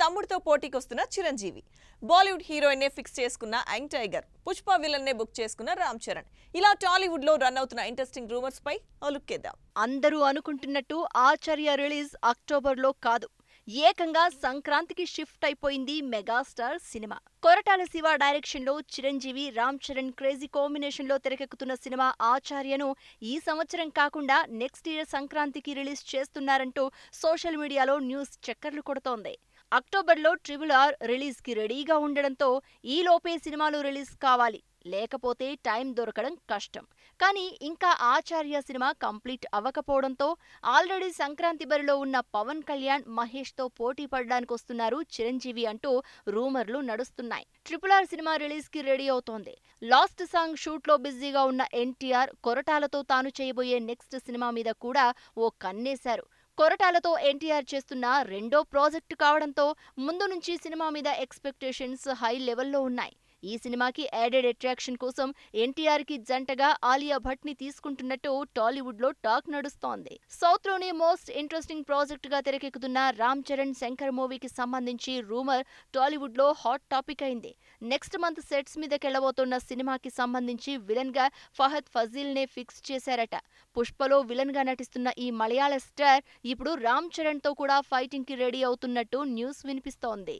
తమ్ముడితో పోటీకొస్తున్న చిరంజీవి బాలీవుడ్ హీరోయిన్నే ఫిక్స్ చేసుకున్న యంగ్ టైగర్ పుష్ప విలన్నే బుక్ చేసుకున్న రామ్ చరణ్ ఇలా టాలీవుడ్ లో రన్ అవుతున్న ఇంట్రెస్టింగ్ రూమర్స్ పై అలుక్కేద్దాం అందరూ అనుకుంటున్నట్టు ఆచార్య రిలీజ్ అక్టోబర్ లో కాదు ఏకంగా సంక్రాంతికి షిఫ్ట్ అయిపోయింది megastar cinema Koratala Siva direction లో చిరంజీవి రామ్ చరణ్ క్రేజీ కాంబినేషన్లో తెరకెక్కుతున్న సినిమా ఆచార్యను ఈ సంవత్సరం కాకుండా నెక్స్ట్ ఇయర్ సంక్రాంతికి రిలీజ్ చేస్తున్నారంటూ సోషల్ మీడియాలో న్యూస్ చక్కర్లు కొడుతోంది అక్టోబర్లో ట్రిబుల్ ఆర్ రిలీజ్కి రెడీగా ఉండడంతో ఈలోపే సినిమాలు రిలీజ్ కావాలి లేకపోతే టైం దొరకడం కష్టం కానీ ఇంకా ఆచార్య సినిమా కంప్లీట్ అవ్వకపోవడంతో ఆల్రెడీ సంక్రాంతి బరిలో ఉన్న పవన్ కళ్యాణ్ మహేష్తో పోటీ పడడానికి వస్తున్నారు చిరంజీవి అంటూ రూమర్లు నడుస్తున్నాయి ట్రిపుల్ ఆర్ సినిమా రిలీజ్కి రెడీ అవుతోంది లాస్ట్ సాంగ్ షూట్లో బిజీగా ఉన్న ఎన్టీఆర్ కొరటాలతో తాను చేయబోయే నెక్స్ట్ సినిమా మీద కూడా ఓ కన్నేశారు కొరటాలతో ఎన్టీఆర్ చేస్తున్న రెండో ప్రాజెక్టు కావడంతో ముందు నుంచి సినిమా మీద ఎక్స్పెక్టేషన్స్ హై లెవెల్లో ఉన్నాయి ఈ సినిమాకి యాడెడ్ అట్రాక్షన్ కోసం ఎన్టీఆర్ కి జంటగా ఆలియా భట్ ని తీసుకుంటున్నట్టు టాలీవుడ్ లో టాక్ నడుస్తోంది లోనే మోస్ట్ ఇంట్రెస్టింగ్ గా తెరకెక్కుతున్న రామ్ చరణ్ శంకర్ మూవీకి సంబంధించి రూమర్ టాలీవుడ్ లో హాట్ టాపిక్ అయింది నెక్స్ట్ మంత్ సెట్స్ మీదకెళ్లబోతున్న సినిమాకి సంబంధించి విలన్ గా ఫహద్ ఫజీల్ నే ఫిక్స్ చేశారట పుష్పలో విలన్ గా నటిస్తున్న ఈ మలయాళ స్టార్ ఇప్పుడు రామ్ చరణ్ తో కూడా ఫైటింగ్ కి రెడీ అవుతున్నట్టు న్యూస్ వినిపిస్తోంది